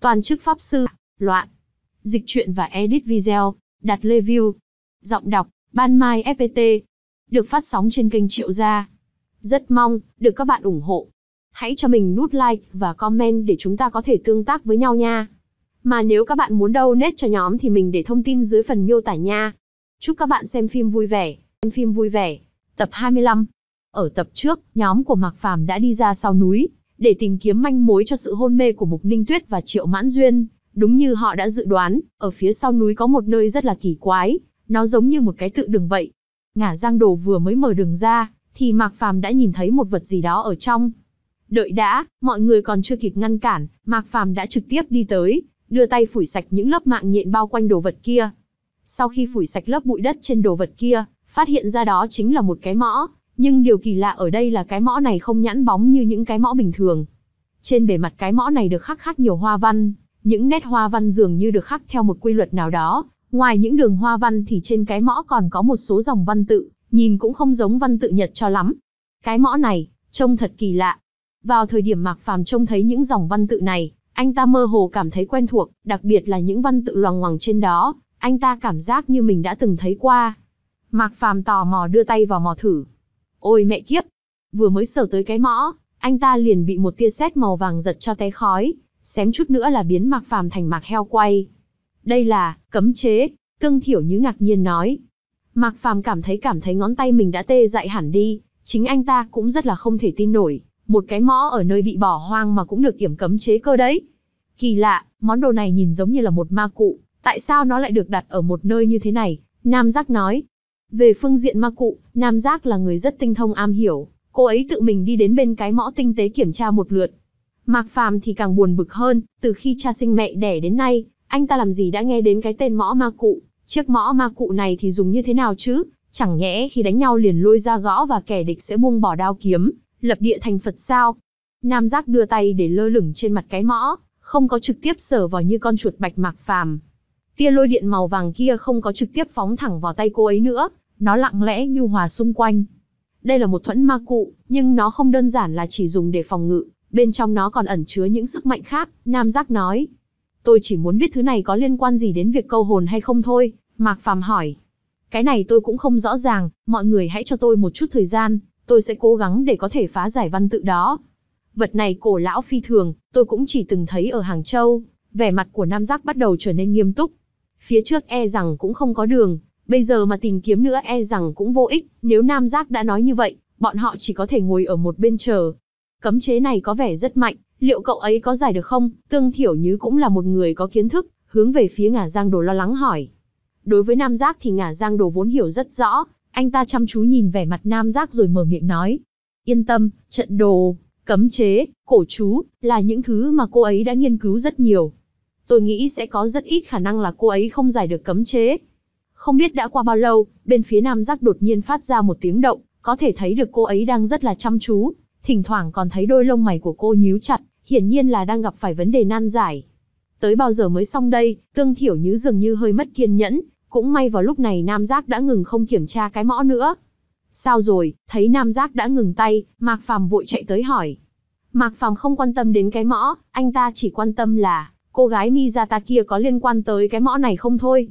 Toàn chức pháp sư, loạn. Dịch truyện và edit video, đặt review. Giọng đọc, ban mai FPT. Được phát sóng trên kênh Triệu Gia. Rất mong, được các bạn ủng hộ. Hãy cho mình nút like và comment để chúng ta có thể tương tác với nhau nha. Mà nếu các bạn muốn đâu donate cho nhóm thì mình để thông tin dưới phần miêu tả nha. Chúc các bạn xem phim vui vẻ. Xem phim vui vẻ. Tập 25 Ở tập trước, nhóm của Mạc Phàm đã đi ra sau núi, để tìm kiếm manh mối cho sự hôn mê của Mục Ninh Tuyết và Triệu Mãn Duyên. Đúng như họ đã dự đoán, ở phía sau núi có một nơi rất là kỳ quái, nó giống như một cái tự đường vậy. Ngả Giang Đồ vừa mới mở đường ra, thì Mạc Phàm đã nhìn thấy một vật gì đó ở trong. Đợi đã, mọi người còn chưa kịp ngăn cản, Mạc Phàm đã trực tiếp đi tới, đưa tay phủi sạch những lớp mạng nhện bao quanh đồ vật kia. Sau khi phủi sạch lớp bụi đất trên đồ vật kia, phát hiện ra đó chính là một cái mõ, nhưng điều kỳ lạ ở đây là cái mõ này không nhẵn bóng như những cái mõ bình thường. Trên bề mặt cái mõ này được khắc khắc nhiều hoa văn, những nét hoa văn dường như được khắc theo một quy luật nào đó. Ngoài những đường hoa văn thì trên cái mõ còn có một số dòng văn tự, nhìn cũng không giống văn tự Nhật cho lắm. Cái mõ này, trông thật kỳ lạ. Vào thời điểm Mạc Phàm trông thấy những dòng văn tự này, anh ta mơ hồ cảm thấy quen thuộc, đặc biệt là những văn tự loằng ngoằng trên đó, anh ta cảm giác như mình đã từng thấy qua. Mạc Phàm tò mò đưa tay vào mò thử, Ôi mẹ kiếp! Vừa mới sờ tới cái mõ, anh ta liền bị một tia sét màu vàng giật cho té khói, xém chút nữa là biến Mạc Phàm thành Mạc heo quay. Đây là cấm chế, Tương Thiểu Như ngạc nhiên nói. Mạc Phàm cảm thấy cảm thấy ngón tay mình đã tê dại hẳn đi, chính anh ta cũng rất là không thể tin nổi, một cái mõ ở nơi bị bỏ hoang mà cũng được yểm cấm chế cơ đấy. Kỳ lạ, món đồ này nhìn giống như là một ma cụ, tại sao nó lại được đặt ở một nơi như thế này? Nam Giác nói, về phương diện ma cụ, Nam Giác là người rất tinh thông am hiểu, cô ấy tự mình đi đến bên cái mõ tinh tế kiểm tra một lượt. Mạc Phàm thì càng buồn bực hơn, từ khi cha sinh mẹ đẻ đến nay, anh ta làm gì đã nghe đến cái tên mõ ma cụ, chiếc mõ ma cụ này thì dùng như thế nào chứ, chẳng nhẽ khi đánh nhau liền lôi ra gõ và kẻ địch sẽ buông bỏ đao kiếm, lập địa thành Phật sao? Nam Giác đưa tay để lơ lửng trên mặt cái mõ, không có trực tiếp sờ vào như con chuột bạch Mạc Phàm. Tia lôi điện màu vàng kia không có trực tiếp phóng thẳng vào tay cô ấy nữa, nó lặng lẽ nhu hòa xung quanh. Đây là một thuẫn ma cụ, nhưng nó không đơn giản là chỉ dùng để phòng ngự, bên trong nó còn ẩn chứa những sức mạnh khác, Nam Giác nói. Tôi chỉ muốn biết thứ này có liên quan gì đến việc câu hồn hay không thôi, Mạc Phàm hỏi. Cái này tôi cũng không rõ ràng, mọi người hãy cho tôi một chút thời gian, tôi sẽ cố gắng để có thể phá giải văn tự đó. Vật này cổ lão phi thường, tôi cũng chỉ từng thấy ở Hàng Châu, vẻ mặt của Nam Giác bắt đầu trở nên nghiêm túc. Phía trước e rằng cũng không có đường, Bây giờ mà tìm kiếm nữa e rằng cũng vô ích, nếu Nam Giác đã nói như vậy, bọn họ chỉ có thể ngồi ở một bên chờ. Cấm chế này có vẻ rất mạnh, liệu cậu ấy có giải được không? Tương Thiểu Như cũng là một người có kiến thức, hướng về phía Ngả Giang Đồ lo lắng hỏi. Đối với Nam Giác thì Ngả Giang Đồ vốn hiểu rất rõ, anh ta chăm chú nhìn vẻ mặt Nam Giác rồi mở miệng nói. Yên tâm, trận đồ, cấm chế, cổ chú, là những thứ mà cô ấy đã nghiên cứu rất nhiều. Tôi nghĩ sẽ có rất ít khả năng là cô ấy không giải được cấm chế. Không biết đã qua bao lâu, bên phía nam giác đột nhiên phát ra một tiếng động, có thể thấy được cô ấy đang rất là chăm chú, thỉnh thoảng còn thấy đôi lông mày của cô nhíu chặt, hiển nhiên là đang gặp phải vấn đề nan giải. Tới bao giờ mới xong đây, tương thiểu như dường như hơi mất kiên nhẫn, cũng may vào lúc này nam giác đã ngừng không kiểm tra cái mõ nữa. Sao rồi, thấy nam giác đã ngừng tay, Mạc Phàm vội chạy tới hỏi. Mạc Phàm không quan tâm đến cái mõ, anh ta chỉ quan tâm là cô gái Mizata kia có liên quan tới cái mõ này không thôi.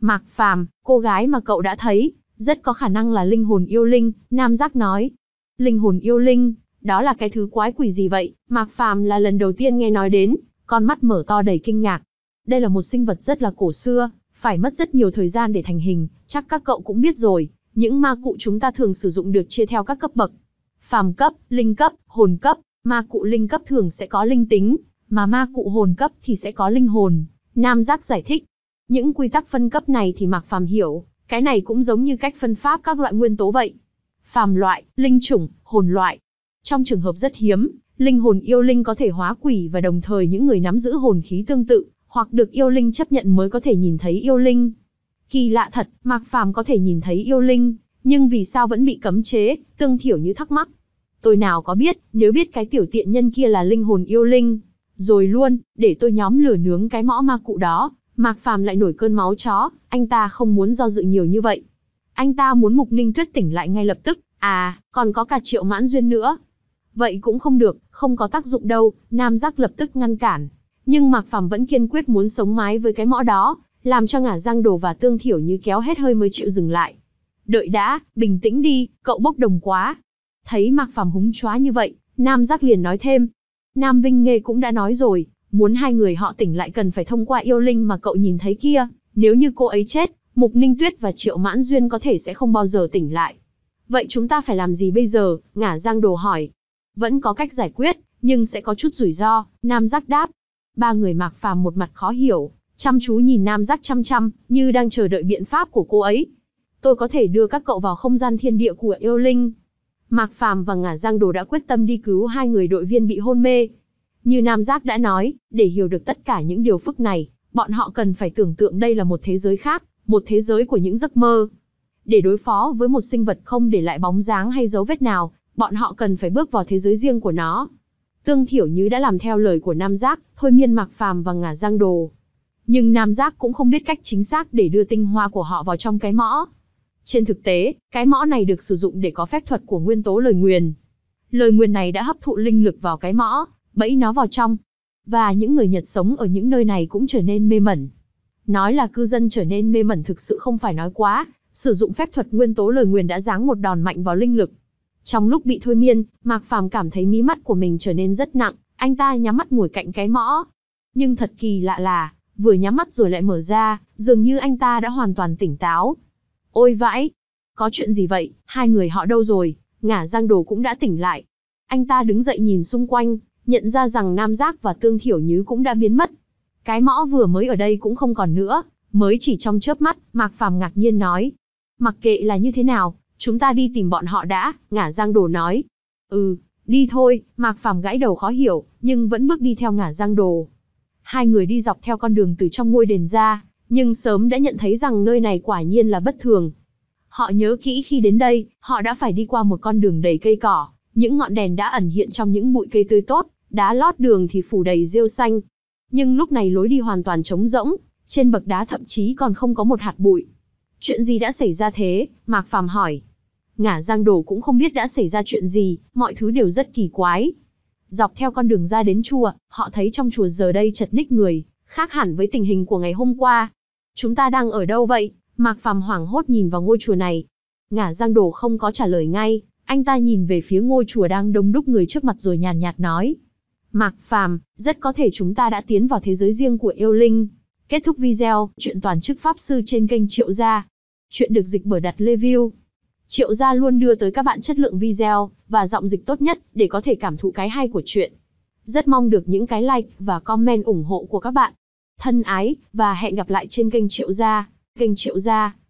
Mạc Phàm, cô gái mà cậu đã thấy, rất có khả năng là linh hồn yêu linh, Nam Giác nói. Linh hồn yêu linh, đó là cái thứ quái quỷ gì vậy? Mạc Phàm là lần đầu tiên nghe nói đến, con mắt mở to đầy kinh ngạc. Đây là một sinh vật rất là cổ xưa, phải mất rất nhiều thời gian để thành hình, chắc các cậu cũng biết rồi, những ma cụ chúng ta thường sử dụng được chia theo các cấp bậc. Phàm cấp, linh cấp, hồn cấp, ma cụ linh cấp thường sẽ có linh tính, mà ma cụ hồn cấp thì sẽ có linh hồn. Nam Giác giải thích, những quy tắc phân cấp này thì Mạc Phàm hiểu, cái này cũng giống như cách phân pháp các loại nguyên tố vậy. Phàm loại, linh chủng, hồn loại. Trong trường hợp rất hiếm, linh hồn yêu linh có thể hóa quỷ và đồng thời những người nắm giữ hồn khí tương tự, hoặc được yêu linh chấp nhận mới có thể nhìn thấy yêu linh. Kỳ lạ thật, Mạc Phàm có thể nhìn thấy yêu linh, nhưng vì sao vẫn bị cấm chế, tương thiểu như thắc mắc. Tôi nào có biết, nếu biết cái tiểu tiện nhân kia là linh hồn yêu linh, rồi luôn, để tôi nhóm lửa nướng cái mõ ma cụ đó, Mạc Phàm lại nổi cơn máu chó, anh ta không muốn do dự nhiều như vậy. Anh ta muốn Mục Ninh Tuyết tỉnh lại ngay lập tức, à, còn có cả Triệu Mãn Duyên nữa. Vậy cũng không được, không có tác dụng đâu, Nam Giác lập tức ngăn cản. Nhưng Mạc Phàm vẫn kiên quyết muốn sống mái với cái mõ đó, làm cho ngả giang đồ và tương thiểu như kéo hết hơi mới chịu dừng lại. Đợi đã, bình tĩnh đi, cậu bốc đồng quá. Thấy Mạc Phàm húng chóa như vậy, Nam Giác liền nói thêm. Nam Vinh Nghê cũng đã nói rồi, Muốn hai người họ tỉnh lại cần phải thông qua yêu linh mà cậu nhìn thấy kia, nếu như cô ấy chết, Mục Ninh Tuyết và Triệu Mãn Duyên có thể sẽ không bao giờ tỉnh lại. Vậy chúng ta phải làm gì bây giờ, ngả giang đồ hỏi. Vẫn có cách giải quyết, nhưng sẽ có chút rủi ro, Nam Giác đáp. Ba người mạc phàm một mặt khó hiểu, chăm chú nhìn Nam Giác chăm chăm, như đang chờ đợi biện pháp của cô ấy. Tôi có thể đưa các cậu vào không gian thiên địa của yêu linh. Mạc Phàm và Ngả Giang Đồ đã quyết tâm đi cứu hai người đội viên bị hôn mê. Như Nam Giác đã nói, để hiểu được tất cả những điều phức này, bọn họ cần phải tưởng tượng đây là một thế giới khác, một thế giới của những giấc mơ. Để đối phó với một sinh vật không để lại bóng dáng hay dấu vết nào, bọn họ cần phải bước vào thế giới riêng của nó. Tương Thiểu Như đã làm theo lời của Nam Giác, thôi miên Mạc Phàm và ngả giang đồ. Nhưng Nam Giác cũng không biết cách chính xác để đưa tinh hoa của họ vào trong cái mõ. Trên thực tế, cái mõ này được sử dụng để có phép thuật của nguyên tố lời nguyền. Lời nguyền này đã hấp thụ linh lực vào cái mõ, bẫy nó vào trong. Và những người Nhật sống ở những nơi này cũng trở nên mê mẩn. Nói là cư dân trở nên mê mẩn thực sự không phải nói quá, sử dụng phép thuật nguyên tố lời nguyền đã giáng một đòn mạnh vào linh lực. Trong lúc bị thôi miên, Mạc Phàm cảm thấy mí mắt của mình trở nên rất nặng, anh ta nhắm mắt ngồi cạnh cái mõ. Nhưng thật kỳ lạ là, vừa nhắm mắt rồi lại mở ra, dường như anh ta đã hoàn toàn tỉnh táo. Ôi vãi! Có chuyện gì vậy, hai người họ đâu rồi, ngả giang đồ cũng đã tỉnh lại. Anh ta đứng dậy nhìn xung quanh, nhận ra rằng Nam Giác và Tương Thiểu Nhứ cũng đã biến mất. Cái mõ vừa mới ở đây cũng không còn nữa, mới chỉ trong chớp mắt, Mạc Phàm ngạc nhiên nói. Mặc kệ là như thế nào, chúng ta đi tìm bọn họ đã, ngả giang đồ nói. Ừ, đi thôi, Mạc Phàm gãi đầu khó hiểu, nhưng vẫn bước đi theo ngả giang đồ. Hai người đi dọc theo con đường từ trong ngôi đền ra, nhưng sớm đã nhận thấy rằng nơi này quả nhiên là bất thường. Họ nhớ kỹ khi đến đây, họ đã phải đi qua một con đường đầy cây cỏ, những ngọn đèn đã ẩn hiện trong những bụi cây tươi tốt, đá lót đường thì phủ đầy rêu xanh. Nhưng lúc này lối đi hoàn toàn trống rỗng, trên bậc đá thậm chí còn không có một hạt bụi. Chuyện gì đã xảy ra thế? Mạc Phàm hỏi. Ngả giang đổ cũng không biết đã xảy ra chuyện gì, mọi thứ đều rất kỳ quái. Dọc theo con đường ra đến chùa, họ thấy trong chùa giờ đây chật ních người, khác hẳn với tình hình của ngày hôm qua. Chúng ta đang ở đâu vậy? Mạc Phàm hoảng hốt nhìn vào ngôi chùa này. Ngả giang đổ không có trả lời ngay, anh ta nhìn về phía ngôi chùa đang đông đúc người trước mặt rồi nhàn nhạt nói. Mạc Phàm, rất có thể chúng ta đã tiến vào thế giới riêng của yêu linh. Kết thúc video, chuyện toàn chức pháp sư trên kênh Triệu Gia. Chuyện được dịch bởi đặt review. Triệu Gia luôn đưa tới các bạn chất lượng video và giọng dịch tốt nhất để có thể cảm thụ cái hay của chuyện. Rất mong được những cái like và comment ủng hộ của các bạn. Thân ái và hẹn gặp lại trên kênh Triệu Gia. Kênh Triệu Gia.